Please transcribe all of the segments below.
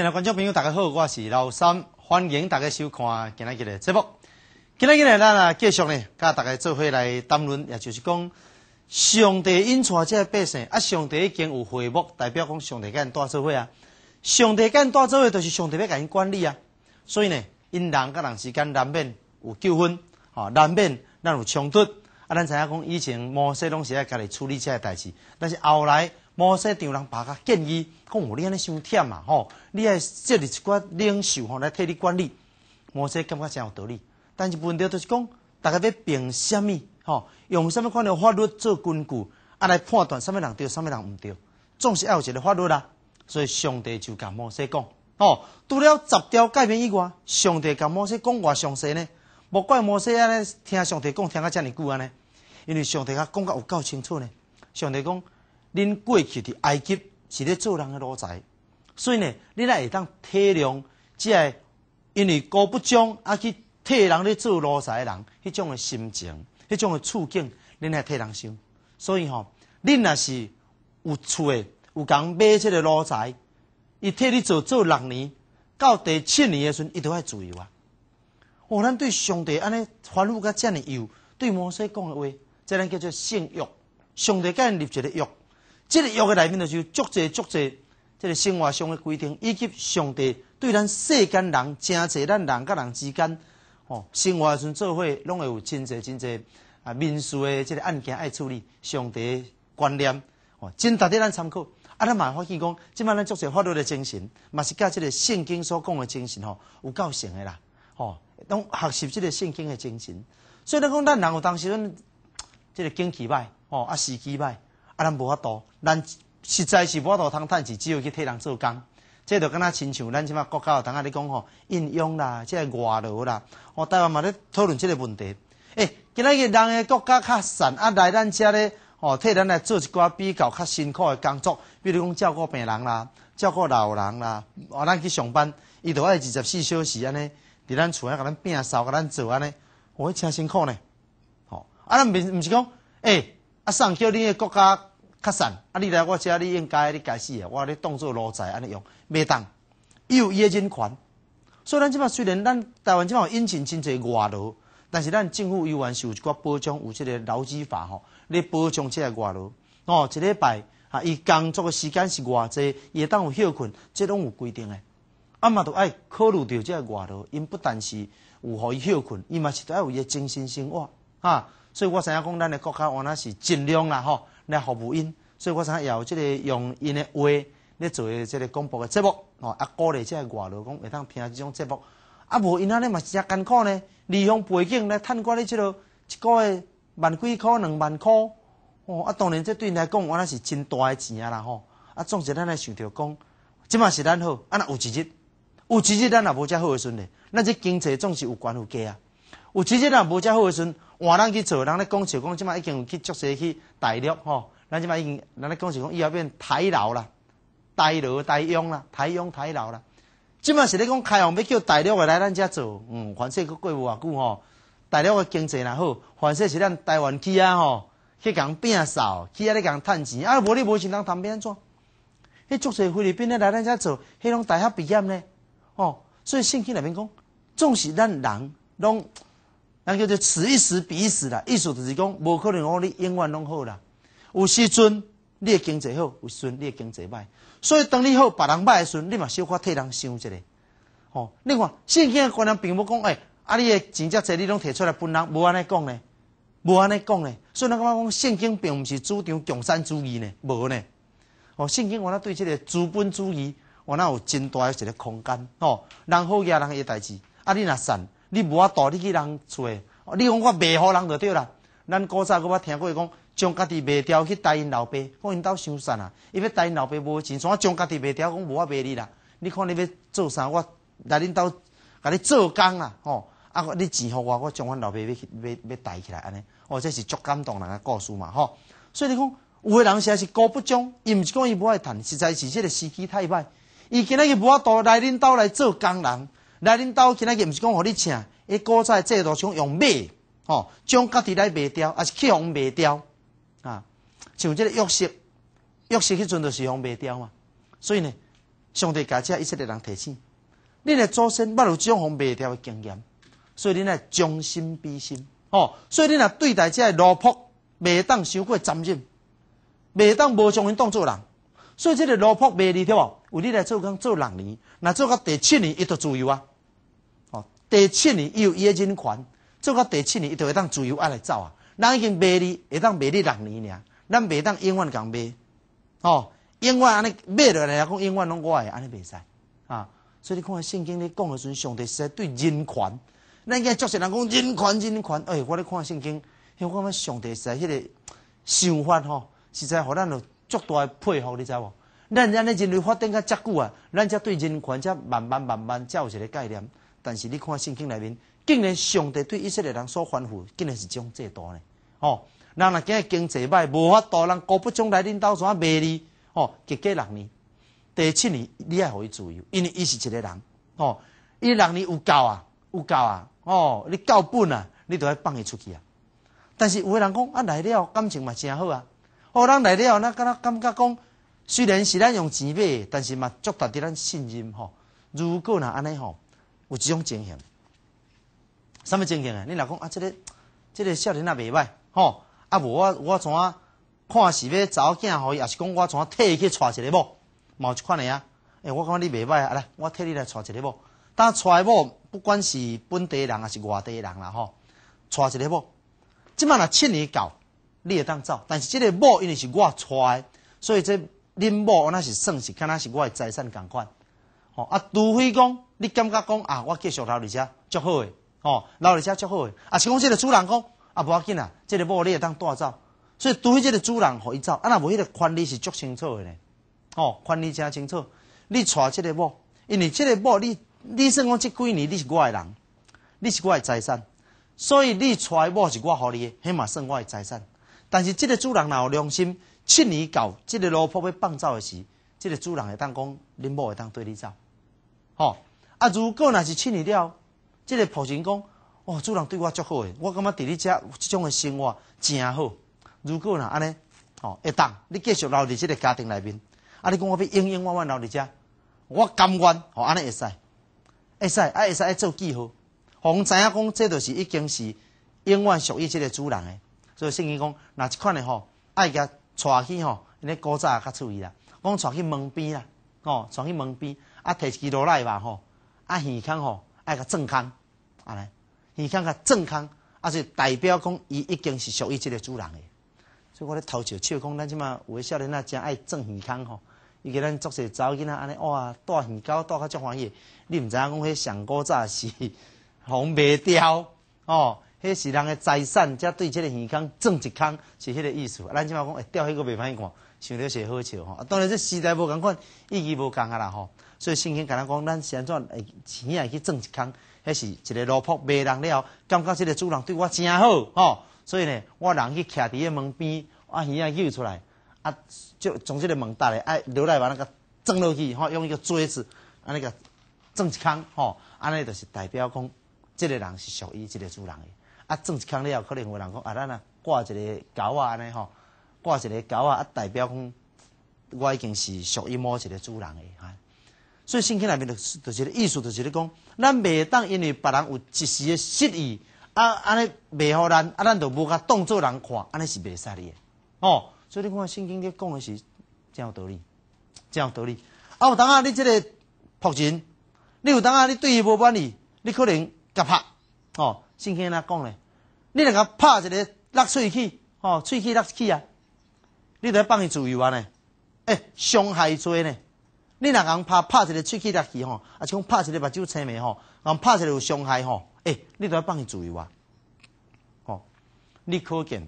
亲爱观众朋友，大家好，我是老三，欢迎大家收看今日的节目。今日今日，咱啊继续呢，甲大家做伙来谈论，也就是讲，上帝因出这个百姓，啊，上帝已经有回目，代表讲上帝干大做伙啊，上帝干大做伙，就是上帝要给因管理啊。所以呢，因人跟人之间难免有纠纷，吼，难免咱有冲突，啊，咱知影讲以前某些拢是在家里处理这些代志，但是后来。摩西领人把甲建议，讲我你安尼伤忝嘛吼，你爱设立一寡领袖吼来替你管理，摩西感觉真有道理。但是问题就是讲，大家要凭什么吼？用什么法律做根据，啊来判断什么人对，什么人毋对？总是要一个法律啦。所以上帝就甲摩西讲，哦，除了十条戒篇以外，上帝甲摩西讲偌详细呢。无怪摩西安尼听上帝讲听啊遮尼久安尼，因为上帝甲讲甲有够清楚呢。上帝讲。恁过去伫埃及是咧做人诶奴才，所以呢，恁也会当体谅即个，因为高不将啊去替人咧做奴才诶人，迄种诶心情，迄种诶处境，恁会替人想。所以吼，恁若是有厝诶，有共买即个奴才，伊替你做做六年，到第七年诶时阵，伊都爱自由啊。哦，咱对上帝安尼反复甲遮尔个有，对摩西讲诶话，这咱叫做圣约。上帝甲因立一个约。这个约嘅内面就是足侪足侪，即个生活上嘅规定，以及上帝对咱世间人真侪咱人甲人之间，哦，生活时阵做伙，拢会有真侪真侪啊民事嘅即个案件爱处理，上帝观念哦，真值得咱参考。啊，咱嘛发现讲，即摆咱足侪法律嘅精神，嘛是甲即个圣经所讲嘅精神吼，有够像嘅啦，吼，拢学习即个圣经嘅精神，所以咱讲咱人有当时，即个经期歹，哦，啊时机歹。啊，咱无法度，咱实在是无法度通趁钱，只有去替人做工。即著敢若亲像咱即马国家学堂阿咧讲吼，应用啦，即外劳啦，哦，台湾嘛咧讨论即个问题。诶，今仔日人个国家较善，啊来咱遮咧，吼替咱来做一寡比较较辛苦诶工作，比如讲照顾病人啦，照顾老人啦，哦，咱去上班，伊著爱二十四小时安尼，伫咱厝内甲咱摒扫甲咱做安尼，我真辛苦呢。吼，啊咱唔毋是讲，诶，啊送叫你个国家。较瘦啊！你来我遮，你应该你解释下，我你当做奴才安尼用，未当有伊诶人权所以咱即马虽然咱台湾即马引进真侪外劳，但是咱政府依然有一个保障，有即个劳基法吼，咧保障即个外劳。哦，一礼拜啊，伊工作诶时间是偌济，会当有休困，即拢有规定诶。啊，嘛都爱考虑到即个外劳，因不但是有互伊休困，伊嘛是都要有伊诶精神生活啊。所以我知影讲，咱诶国家原来是尽量啦吼。来服务因，所以我才有即个用因的话咧做即个广播的节目。吼，啊鼓励即系外来讲，会当听下即种节目。啊无因安尼嘛是真艰苦咧，离乡背景来趁寡咧，即啰一个月万几块、两万块。哦，啊当然即对因来讲原来是真大的钱啊啦吼。啊，总是咱来想着讲，即嘛是咱好。啊，若有一日，有一日咱也无遮好嘅孙咧，咱这经济总是有关有解啊。有一日咱无遮好时孙。换人去做，人咧讲笑讲，即马已经有去足些去大陆吼，咱即马已经，人咧讲笑讲，伊后变台劳啦，大劳大佣啦，台佣台劳啦，即马是咧讲开放要叫大陆诶来咱遮做，嗯，凡正佫过无偌久吼，大陆诶经济若好，凡正是咱台湾企啊吼，去共摒扫，企啊咧共趁钱，啊无你无钱人谈安怎？迄足些菲律宾咧来咱遮做，迄种大学毕业咧，吼、哦，所以圣经内面讲，总是咱人拢。那叫做此一时彼一时啦，意思就是讲，无可能讲你永远拢好啦。有时阵列经济好，有时阵列经济歹，所以当你好别人歹的时，阵，你嘛小可替人想一下。哦，汝看圣经的观念并不讲，诶啊，你诶钱遮济，你拢摕出来，分人无安尼讲呢，无安尼讲呢。所以觉讲圣经并毋是主张共产主义呢，无呢。哦，圣经我那对即个资本主义，我那有真大一个空间。哦，人好惹人诶代志，啊，你若善。你无法度你去人做，你讲我卖好人就对啦。咱古早我听过讲，将家己卖掉去带因老爸，讲因兜伤惨啦。伊要带因老爸无钱，所以将家己卖掉，讲无法卖你啦。你看你要做啥，我来恁兜甲你做工啊，吼！啊，你钱互我，我将阮老爸要要要带起来安尼。哦，这是足感动人的故事嘛，吼！所以你讲，有个人实在是高不中，伊毋是讲伊无爱趁，实在是即个时机太歹。伊今仔日无法度来恁兜来做工人。来恁兜今仔日毋是讲互你请，伊古在制度上用卖，吼，将家己来卖掉，还是去用卖掉啊？像即个玉石，玉石迄阵都是用卖掉嘛。所以呢，上帝家己啊，一些个人提醒，恁来祖先意不如去用卖掉的经验，所以恁来将心比心，哦，所以恁来对待即个落魄，未当受过沾染，未当无将人当做人，所以即个罗卜卖力的无？有恁来做工做两年，若做到第七年，伊就自由啊。第七年伊有伊诶人权，做到第七年，伊就会当自由爱来走啊。咱已经卖你，会当卖你六年尔，咱袂当永远共币哦。永远安尼卖落来，讲永远拢我诶，安尼袂使啊。所以你看圣经咧讲诶时阵，上帝实在对人权，咱已经足实人讲人权、人权。哎，我咧看圣经，我感觉上帝实在迄个想法吼，实在互咱有足大诶佩服，你知无？咱安尼人类发展遮久啊，咱才对人权才慢慢慢慢才有一个概念。但是你看圣经里面，竟然上帝对以色列人所吩咐，竟然是种制度呢。哦，人若今个经济歹，无法度，人高不将来恁兜怎啊，卖哩哦，结果六年、第七年，你爱互伊自由，因为伊是一个人哦，伊六年有够啊，有够啊，哦，你够本啊，你都要放伊出去啊。但是有个人讲，啊来了感情嘛真好啊。哦，人来了，那敢若感觉讲，虽然是咱用钱买，但是嘛足达到咱信任吼。如果若安尼吼，有这种情形，什么情形啊？你若讲啊，即个、即个少年也袂歹，吼！啊，无我我从啊看是要找囝，吼，也是讲我从啊退去娶一个某，某就款诶啊。诶，我讲你袂歹啊，来，我替你来娶一个某。但娶某不管是本地人还是外地人啦，吼，娶一个某，即满若七年到你会当走，但是即个某因为是我娶，所以这恁某那是算是敢若是我诶财产共款，吼啊，除非讲。你感觉讲啊，我继续留你遮足好诶，吼，留你遮足好诶。啊，是讲即个主人公啊，无要紧啊，即个某你会当带走，所以对即个主人互伊走。啊，那无迄个权利是足清楚诶咧，吼，权利真清楚。你娶即个某，因为即个某，你，你算讲即几年你是我诶人，你是我诶财产，所以你娶某是我你诶，起码算我诶财产。但是即个主人若有良心，七年到即个老婆要放走诶时，即个主人会当讲恁某会当对你走，吼。啊，如果若是去你了，即个仆人讲，哦，主人对我足好诶，我感觉伫你遮即种诶生活真好。如果若安尼，哦，会当，你继续留伫即个家庭内面，啊，你讲我要永永远远留伫遮，我甘愿，吼安尼会使，会使，啊会使，做记号。互阮知影讲，这著是已经是永远属于即个主人诶。所以圣经讲，若即款诶吼，爱甲带去吼，你高扎较注意啦，讲带去门边啦，吼，带去门边，啊，摕一支落来吧吼。啊，耳康吼，爱甲正康，安尼，耳康甲正康，啊，是代表讲伊已经是属于即个主人的。所以我咧偷笑笑讲，咱即码有诶少年仔真爱正耳康吼，伊给咱作查某囡仔安尼，哇，戴耳狗戴较足欢喜，你毋知影讲迄上古早是 红白雕哦。迄是人诶财产，才对即个耳缸装一空，是迄个意思。咱即马讲钓迄个袂歹看，想着是好笑吼。当然这时代无共款，意义无共啊啦吼。所以圣经甲咱讲，咱现会钱也去装一空，迄是一个落魄卖人了，感觉即个主人对我真好吼。所以呢，我人去徛伫个门边，我耳仔挖出来，啊，就从即个门搭咧，哎，落来把那个装落去吼，用一个锥子，安尼个装一空吼，安尼就是代表讲，即个人是属于即个主人诶。啊，政一空了有可能有人讲啊，咱啊挂一个狗啊尼吼，挂一个狗啊啊，代表讲我已经是属于某一个主人的啊。所以圣经内面是、就是意思，就是咧讲，咱袂当因为别人有一时的失意啊，安尼袂好咱啊咱就无甲当做人看，安尼是袂使的。哦，所以你看圣经咧讲的是这样道理，这样道理。啊，有当啊，你即个仆人，你有当啊，你对伊无满意，你可能甲拍，哦。圣经安那讲咧？你若甲拍一个落喙齿，吼，喙齿落去啊！你得放伊自由啊呢？诶，伤害伊呢？你若甲人拍拍一个喙齿落去吼，啊，像讲拍一个目睭青咪吼，讲拍一个有伤害吼？哎，你得放伊自由啊！哦，你可见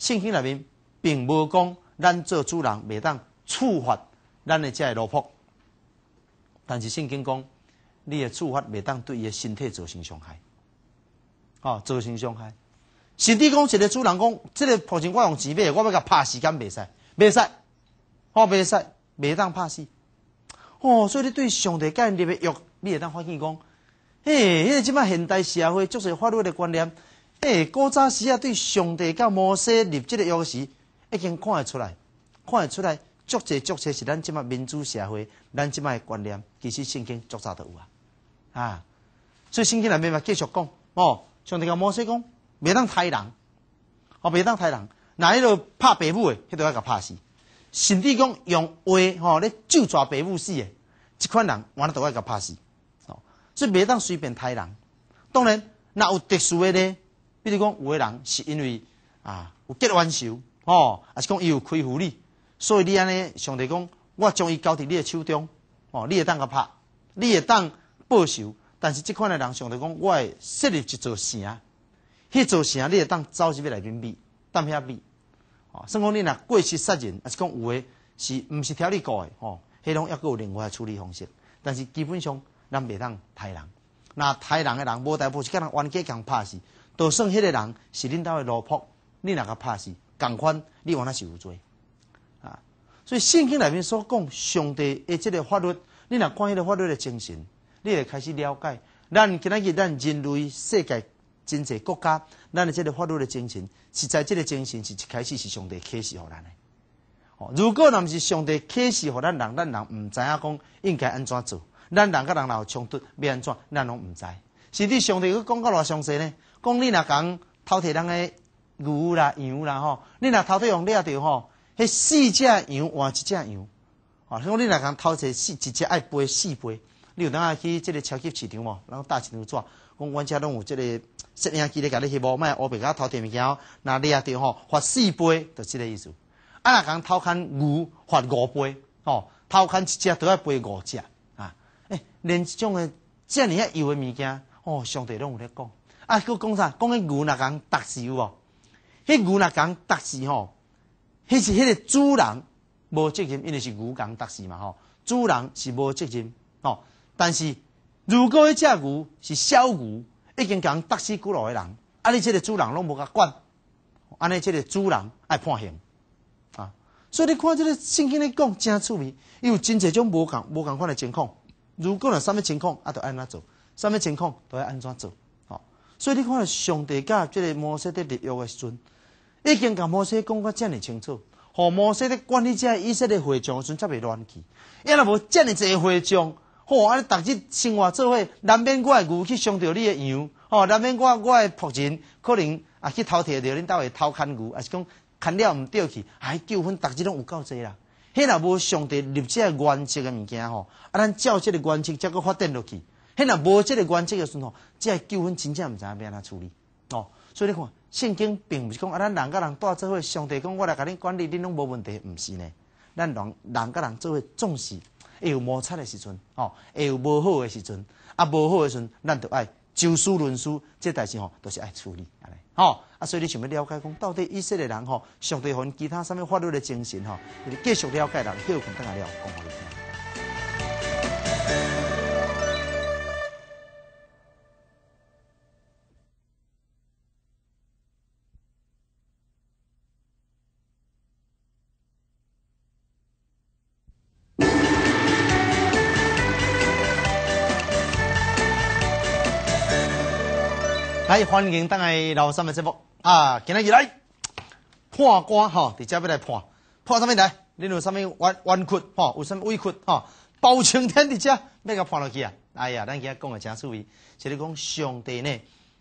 圣经内面并无讲咱做主人袂当处罚咱的遮诶老婆。但是圣经讲，你诶处罚袂当对伊的身体造成伤害。哦，造成伤害。甚至讲一个主人讲，即个抱前我用纸笔，我要甲拍死，敢袂使，袂使，哦，袂使，袂当拍死。哦，所以你对上帝甲建立的约，你会当发现讲，嘿，迄个即马现代社会足侪法律的观念，嘿，古早时啊，对上帝甲摩西立即个约时，已经看会出来，看会出来，足侪足侪是咱即马民主社会，咱即马的观念，其实圣经足早都有啊，啊，所以圣经内面嘛继续讲，哦。上帝甲摩说讲，袂当杀人，哦，袂当杀人。若迄个拍父母诶，迄到外甲怕死。甚至讲：用话，吼，咧手抓爸母死诶，即款人，我那到外国怕死。哦，所以别当随便杀人。当然，若有特殊诶咧，比如讲，有诶人是因为啊，有结冤仇，哦，还是讲伊有亏负你。所以你安尼，上帝讲，我将伊交伫你诶手中，哦，你会当甲拍，你会当报仇。但是即款诶人想着讲，我会设立一座城，迄座城，你会当走入去内面币、当遐币？哦，算讲你若过失杀人，抑是讲有诶是毋是条例诶吼，迄统抑佫有另外诶处理方式。但是基本上，咱袂当杀人。若杀人诶人无代步，是甲人冤家强拍死。都算迄个人是恁兜诶老魄，你若甲拍死？共款，你原来是有罪啊！所以圣经内面所讲，上帝诶即个法律，你若看迄个法律诶精神。你著开始了解，咱今仔日咱人类世界真济国家，咱的即个法律的精神，实在即个精神是一开始是上帝启示予咱的。哦，如果若毋是上帝启示予咱人，咱人毋知影讲应该安怎做，咱人甲人若有冲突要安怎，咱拢毋知。是，际上帝讲到偌详细呢？讲你若讲偷摕人个牛啦、羊啦吼，你若偷摕用，掠着吼。迄四只羊换一只羊，哦，你若讲偷摕四一只爱背四背。你有当下去即个超级市场无？然后大市场做，讲阮遮拢有即个摄影机咧，甲你无，卖阿平家偷甜物件，那你也得吼发四杯，就即个意思。啊，若讲偷看牛发五杯，吼偷看一只都要赔五只啊！哎，连即种诶，遮尔啊油诶物件，吼，上帝拢有咧讲。啊，佫讲啥？讲迄牛若讲打死喎，迄牛若讲打死吼，迄是迄个主人无责任，因为是牛讲打死嘛吼，主人是无责任，吼。但是，如果迄只牛是小牛，已经人打死几落个人，啊！你即个主人拢无甲管，安尼即个主人爱判刑啊！所以你看即个圣经咧讲真趣味，有真济种无共无共款诶情况。如果若啥物情况，啊，著安怎做；啥物情况，都要安怎做。好，所以你看上帝甲即个摩西伫立约诶时阵，已经甲摩西讲得遮尔清楚，互摩西伫管理者以色列会众诶时阵，才袂乱去。伊若无遮尔济会众，吼！安尼逐日生活做伙，难免我诶牛去伤着你诶羊，吼！难免我我诶仆人可能啊去偷摕着恁兜诶偷牵牛，啊是讲牵了毋掉去，还纠纷，逐日拢有够侪啦。迄若无上帝立即个原则诶物件吼，啊，咱照即个原则则搁发展落去。迄若无即个原则诶时吼，即个纠纷真正毋知影安怎处理哦。所以你看，圣经并毋是讲啊，咱人甲人做伙，上帝讲我来甲恁管理，恁拢无问题，毋是呢？咱人人甲人做伙重视。会有摩擦的时阵，吼，会有无好的时阵，啊，无好的时阵，咱就爱就事论事，这代志吼，都是爱处理，安尼，吼，啊，所以你想欲了解讲，到底以色列人吼，上对因其他什么法律的精神吼，继续了解人，继困等下聊，讲互听。来，欢迎等下老三的节目啊！今天来判官哈，直接要来判判什么来？恁有啥物冤冤屈？哈，有啥物委屈？哈，包青天伫接要甲判落去啊？哎呀，咱今他讲诶正所谓，是实讲上帝呢，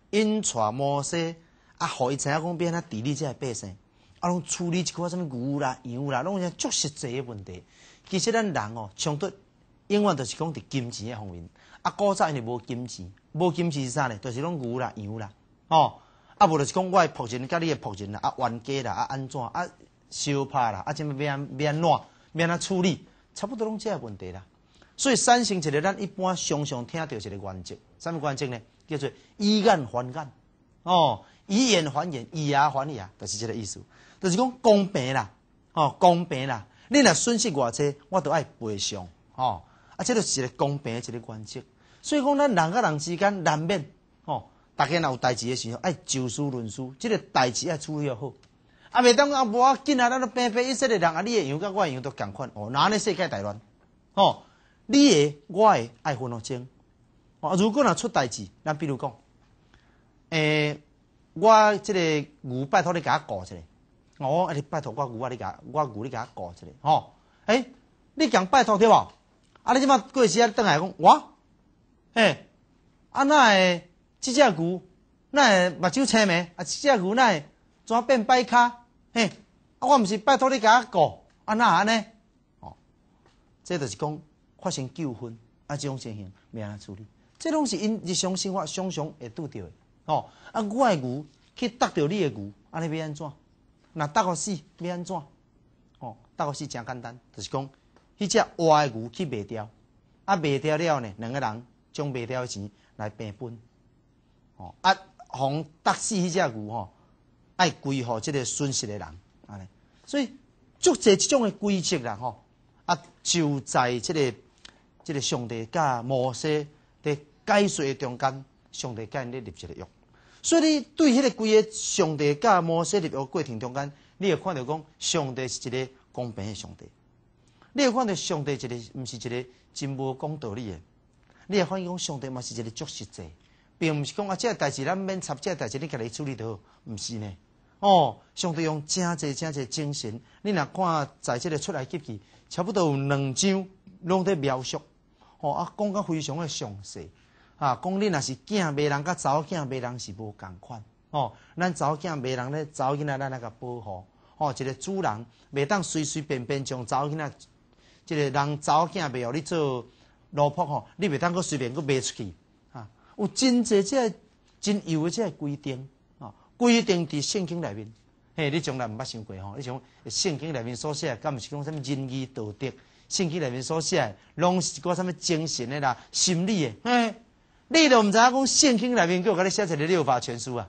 因财模式啊，互以知影讲变啊，地利在百姓啊，拢处理一寡啥物牛啦、羊啦，拢像足实际诶问题。其实咱人哦，冲突永远都是讲伫金钱诶方面，啊，古早因为无金钱。无金是啥呢？就是拢牛啦、羊啦，哦，啊无就是讲我诶仆人甲你仆人啦，啊冤家啦，啊安怎啊烧拍啦，啊怎么安怎，烂，安哪处理，差不多拢即个问题啦。所以三省一个咱一般常常听到一个原则，什么原则呢？叫做以眼还眼，哦，以眼还眼，以牙还牙，就是即个意思，就是讲公平啦，哦，公平啦，你若损失偌济，我都爱赔偿，哦，啊，即著是一个公平一个原则。所以讲，咱人甲人之间难免吼，大家若有代志的时候，爱就事论事，即个代志爱处理好。啊，袂当啊，无啊，今仔咱都偏偏一色诶人，啊，你诶用甲我诶用都共款哦，哪呢世界大乱哦？你诶，我诶爱护诺精哦。如果若出代志，咱比如讲，诶，我即个牛拜托你甲我搞出来，我啊你拜托我牛啊你甲我牛你甲我顾出来，吼？诶，你讲拜托对无？啊，你即马过时啊，等来讲我。嘿，啊那诶，只只牛，那诶目睭青咪，啊只只牛那诶怎变跛脚？嘿，啊我毋是拜托你甲我讲，啊那安尼，哦，这就是讲发生纠纷，啊这种情形，安样处理？这拢是因日常生活常常会拄着诶，哦，啊我诶牛去打着你诶牛，安尼要安怎？那打个死要安怎？哦，打个死真简单，就是讲，迄只活诶牛去卖掉，啊卖掉了呢，两个人。将卖掉钱来平分，哦啊，防得死迄只牛吼，爱归乎即个损失的人，安尼，所以足侪即种的规则啦吼，啊，就在即个即个上帝甲摩西伫解诶中间，上帝因咧立一个约，所以你对迄个规个上帝甲摩西立约过程中间，你会看到讲上帝是一个公平的上帝，你会看到上帝一个毋是一个真无讲道理诶。你也可以讲，上帝嘛是一个足实际，并毋是讲啊，即个代志咱免插，即个代志你家己处理好，毋是呢？哦，上帝用真侪真侪精神，你若看在即个出来记记，差不多有两章拢在描述，哦啊，讲到非常诶详细啊，讲你若是见卖人甲查某囝卖人是无共款哦，咱某囝卖人咧某囝仔咱来甲保护哦，一个主人袂当随随便便将某囝仔，即个人查某囝不互你做。萝卜吼，你袂当佫随便佫卖出去啊！有真侪个真有即个规定啊，规定伫圣经内面，嘿，你从来毋捌想过吼，你想圣经内面所写，敢毋是讲甚物仁义道德，圣经内面所写，拢是讲甚物精神的啦、心理的，嘿，你都毋知影讲圣经内面佫有甲你写一个六法全书啊！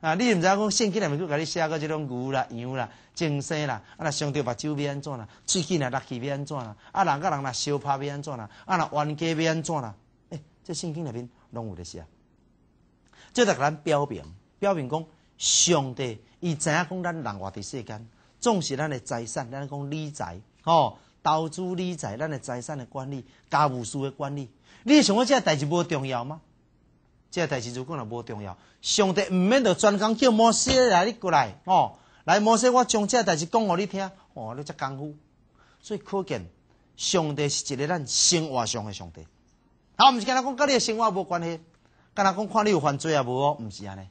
啊！你毋知影讲圣经内面佫甲你写过即种牛啦、羊啦、精生啦，啊，上帝把酒要安怎啦？喙齿若落去要安怎啦？啊，人甲人若相拍要安怎啦？啊，若冤家要安怎啦？诶，这圣经内面拢有咧写，即甲咱表明，表明讲上帝，伊知影讲咱人活伫世间，总是咱的财产，咱讲理财，吼，投资理财，咱的财产的管理，家务事的管理，你想讲这代志无重要吗？这代志如果若无重要，上帝毋免着专工叫摩西来你过来哦，来摩西，我将这代志讲互你听哦，你才功夫，所以可见上帝是一个咱生活上的上帝。好，毋是讲讲甲你的生活无关系，干哪讲看你有犯罪啊无？毋是安尼，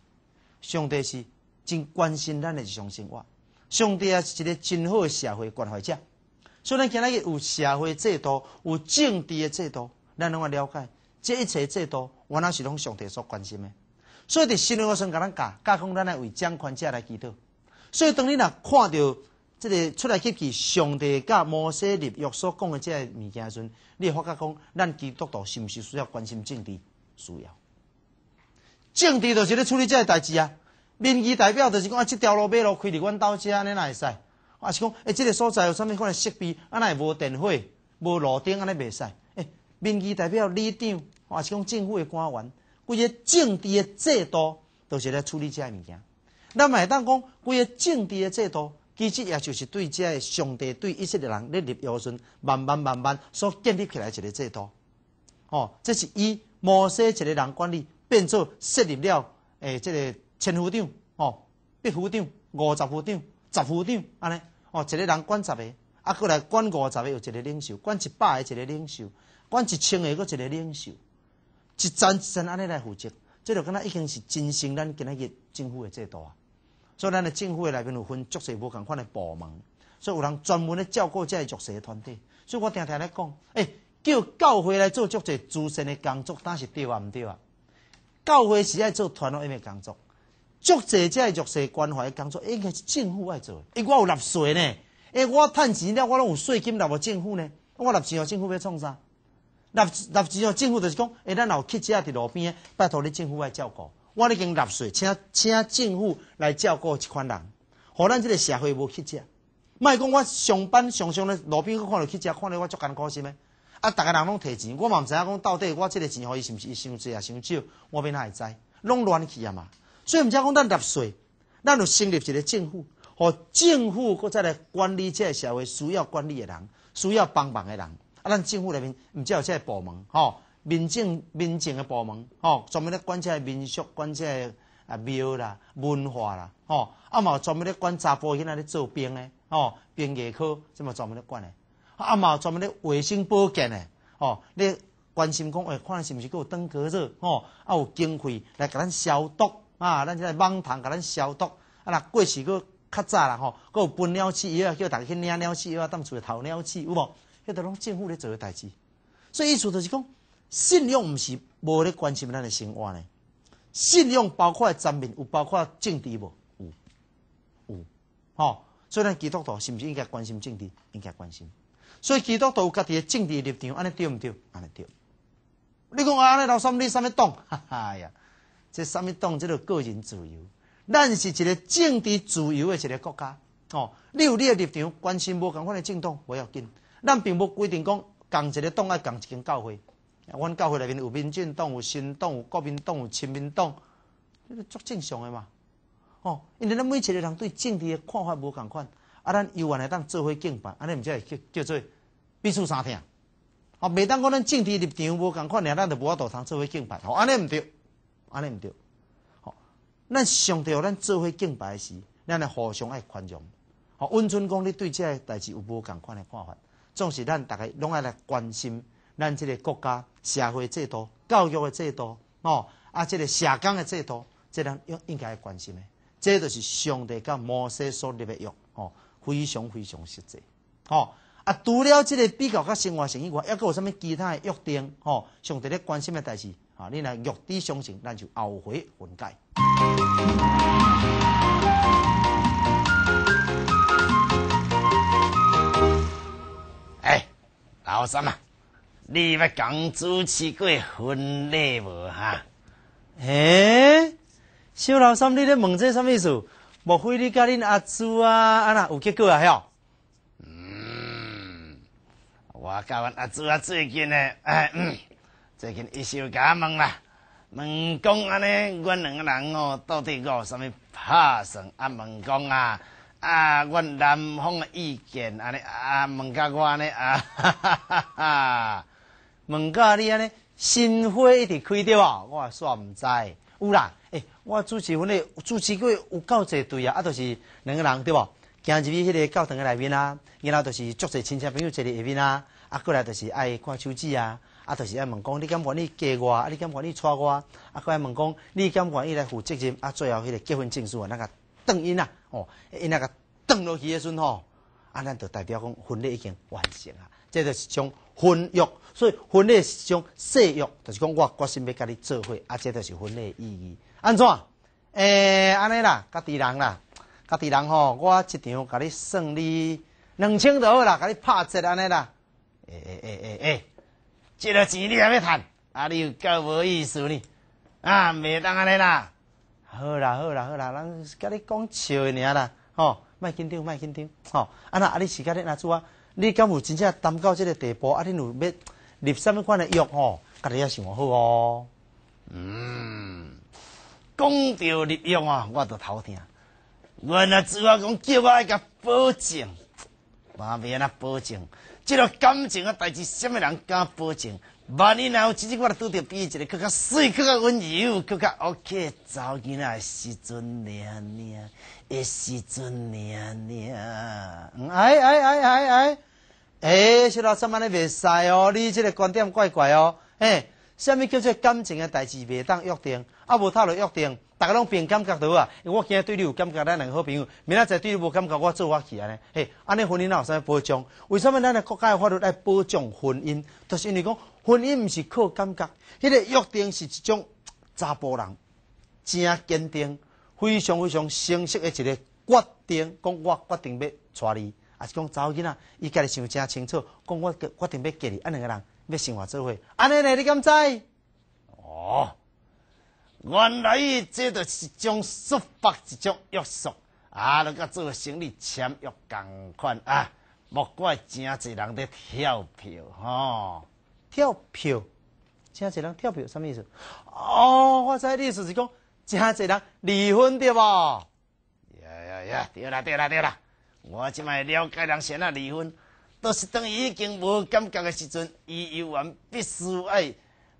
上帝是真关心咱的日常生活，上帝也是一个真好的社会关怀者。所以咱仔日有社会制度，有政治的制度，咱拢要了解。这一切制度，原来是拢上帝所关心的，所以伫新留学生甲咱教教讲，咱来为掌权者来祈祷。所以当你若看到即个出来迄期上帝、甲摩西、立约所讲的即个物件时阵，你发觉讲咱基督徒是毋是需要关心政治？需要。政治就是咧处理即个代志啊。民意代表就是讲啊，即条路、马路开伫阮兜遮，安尼哪会使？啊，是讲诶，即个所在有啥物款设备？安尼会无电火、无路灯安尼袂使。民意代表、里长，或是讲政府的官员，规个政治的制度，都是来处理遮物件。那麦当讲，规个政治的制度，其实也就是对个上帝对一些个人在立腰身，慢慢慢慢所建立起来，一个制度。哦，这是以某些一个人管理，变作设立了诶，这个千户长、哦，百户长、五十户长、十户长，安尼哦，一个人管十个，啊，过来管五十个，有一个领袖，管一百个，一个领袖。管一千个，个一个领袖，一一层安尼来负责。这就敢若已经是进行咱今仔日政府的制度啊。所以，咱的政府的内面有分足济无共款的部门，所以有人专门咧照顾这足济团体。所以我常常来讲，哎，叫教会来做足济资深的工作，那是对啊，毋对啊？教会是爱做团欢单工作，足济这足济关怀的工作应该是政府爱做。因为我有纳税呢，哎，我趁钱了，我拢有税金纳无政府呢，我纳税，政府要创啥？纳纳，只要政府就是讲，哎，咱有乞丐伫路边，拜托你政府来照顾。我已经纳税，请请政府来照顾一款人，互咱即个社会无乞丐。卖讲我上班常常咧路边去看到乞丐，看到我足艰苦是咪？啊，逐个人拢提钱，我嘛毋知影讲到底我这个钱互伊是毋是想借啊先借，我变哪会知？拢乱去啊嘛！所以我们讲，咱纳税，咱就成立一个政府，互政府再来管理这个社会需要管理的人，需要帮忙的人。咱政府内面毋只有即个部门，吼，民政民政嘅部门，吼，专门咧管即个民俗，管个啊庙啦、文化啦，吼。啊嘛，专门咧管查甫现仔咧做兵诶，吼，兵役科，即嘛专门咧管诶，啊嘛，专门咧卫生保健诶哦，咧关心讲，诶看是毋是有登隔热，哦，啊有经费来甲咱消毒啊，咱即个网虫甲咱消毒。啊若过时佫较早啦，吼，佫有分鸟气，迄个叫逐个去领鸟鼠迄个当厝诶淘鸟鼠有无？在拢政府咧做诶代志，所以意思就是讲，信用唔是无咧关心咱诶生活咧。信用包括诶层面，有包括政治无？有有吼。所以咱基督徒是毋是应该关心政治？应该关心。所以基督徒有家己诶政治立场安尼对毋对？安尼对。你讲安尼老三，你啥物党？哈 哈呀！这啥物党？即个个人自由，咱是一个政治自由诶一个国家哦。你有你诶立场，关心无？共款诶政党，我要跟。咱并无规定讲同一个党爱共一间教会，阮教会内面有民进党，有新党，有国民党，有亲民党，个足正常诶嘛？哦，因为咱每一个人对政治的看法无共款，啊，咱有原下当做伙敬拜，安尼毋则叫叫做闭处三听。哦，每当讲咱政治立场无共款，俩咱就无法度当做伙敬拜。哦，安尼毋对，安尼毋对。哦，咱上帝有咱做伙敬拜时，咱来互相爱宽容。哦，温春讲你对即个代志有无共款诶看法？总是咱大家拢爱来关心咱即个国家社会制度、教育的制度哦，啊，即个社工的制度，即咱应应该关心的。这就是上帝甲摩西所立的约哦，非常非常实际哦。啊，除了这个比较甲生活性以外，抑搁有什么其他约定哦？上帝咧关心的代志啊，你若若知相信，咱就后悔混蛋。老三啊，你要讲主持鬼婚礼无哈？诶，小老三，你咧问这什么意思？莫非你甲恁阿猪啊，安那有结果啊？嘿？嗯，我甲阮阿猪啊，最近呢，哎嗯，最近一有加问啦，问讲安尼，阮两个人哦，到底有啥物拍算？啊问讲啊？啊，阮男方的意见安尼啊，问甲我尼啊，哈哈哈！问甲你尼，新花一直开着不？我煞毋知，有啦。诶我主持，阮诶主持过有够济对啊，啊，就是两个人对无？行入去迄个教堂诶内面啊，然后就是足济亲戚朋友坐伫下面啊，啊，过来就是爱看手指啊，啊，就是爱问讲你敢管你嫁我，啊，你敢管你娶我，啊，过来问讲你敢管伊来负责任？啊，最后迄个结婚证书啊，那个。等因啊，哦，因那个等落去的时阵吼，啊，咱就代表讲婚礼已经完成啊，这就是种婚约，所以婚礼是种誓约，就是讲我决心要甲你做伙，啊，这就是婚礼的意义，安怎？诶，安尼啦，家己人啦，家己人吼，我一场甲你算你两千多啦，甲你拍折安尼啦，诶诶诶诶诶，这个钱你还要趁啊，你有够无意思呢，啊，未当安尼啦。好啦，好啦，好啦，咱甲你讲笑尔啦，吼，卖紧张，卖紧张，吼，啊那啊你是甲你若做啊？你敢有真正谈到这个地步？啊，你有要立三边款的约吼，甲你也想好哦。嗯，讲到立约啊，我得头疼。阮阿做啊讲叫我爱甲保证，妈咪啊保证，即个感情啊代志，什么人敢保证？马尼拉，吉吉瓜的拄着比一个更加水，更加温柔，更加 OK。早起年个时阵，年年，一时阵，年年。哎哎哎哎哎！哎，小老师，尼袂使哦，你这个观点怪怪哦。哎，虾米叫做感情个代志袂当约定？啊，无他来约定，大家拢变感觉到啊。我今日对你有感觉，咱两个好朋友；，明仔载对你无感觉，我做我起来呢。嘿，安尼婚姻有师要保障，为什么咱个国家法律来保障婚姻？就是因你讲。婚姻唔是靠感觉，迄个约定是一种查甫人正坚定，非常非常清晰的一个决定。讲我决定要娶你，也是讲查某囡仔，伊家己想真清楚。讲我决定要嫁你，两个人要生活做伙。安尼呢？你敢知？哦，原来这就是一种说法，一种约束啊！那个做生理签约共款啊，莫怪正济人咧跳票吼。跳票，真侪人跳票什么意思？哦，我你意思是讲真侪人离婚对无？呀呀，对啦对啦对啦，我即卖了解人先啊离婚，都是当已经无感觉的时阵，伊有完必须爱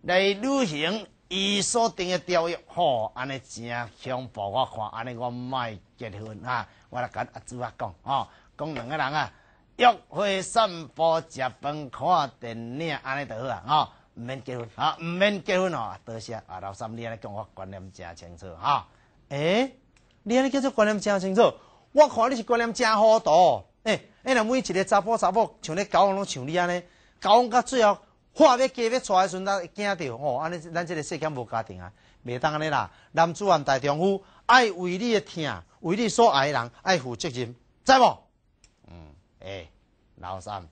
来履行伊所定的条约，吼，安尼正恐怖，我看，安尼我毋爱结婚啊！我来跟阿姊阿讲，哦，讲两个人啊。约会散步、食饭、看电影，安尼就好啊！哦，毋免结婚，啊，毋免结婚哦。多谢啊！老三，你安尼讲我观念正清楚哈。哎，你安尼叫做观念正清楚。我看你是观念正糊涂！哎，哎，若每一个查甫查某像你交往拢像你安尼，交往到最后，话要嫁要娶诶时阵，会惊着吼，安尼，咱即个世间无家庭啊，袂当安尼啦。男子汉大丈夫爱为你诶疼，为你所爱的人爱负责任，知无？诶，老三，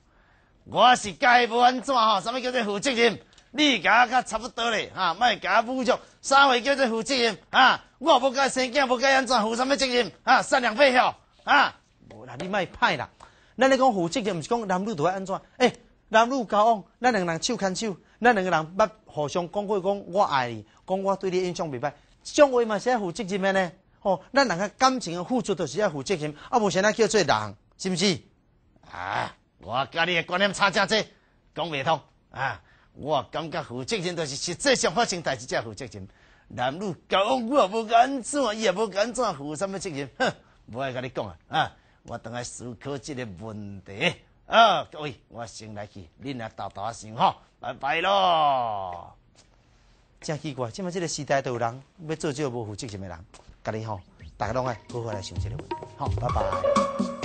我是介无安怎吼？啥物叫做负责任？你甲我差不多咧哈，莫甲侮辱。啥物叫做负责任？哈，我无甲生囝，无甲安怎负啥物责任？哈，善良废孝。哈，无啦，你莫歹啦。咱咧讲负责任，毋是讲男女要安怎？诶，男女交往，咱两个人手牵手，咱两个人捌互相讲过讲，我爱你，讲我对你印象未歹。种话嘛是要负责任的呢？哦，咱两个感情的付出都是要负责任，啊，无先啊叫做人，是毋是？啊，我甲你的观念差真多，讲未通啊。我感觉负责任都是实际上发生代事才负责任。女交往我无敢做，伊也无敢做负什么责任。哼，无爱跟你讲啊。啊，我等下思考这个问题啊。各位，我先来去，恁那大大声吼，拜拜咯。真奇怪，即么这个时代都有人要做这个无负责任的人。甲你好，大家拢爱好好来想这个问题。好，拜拜。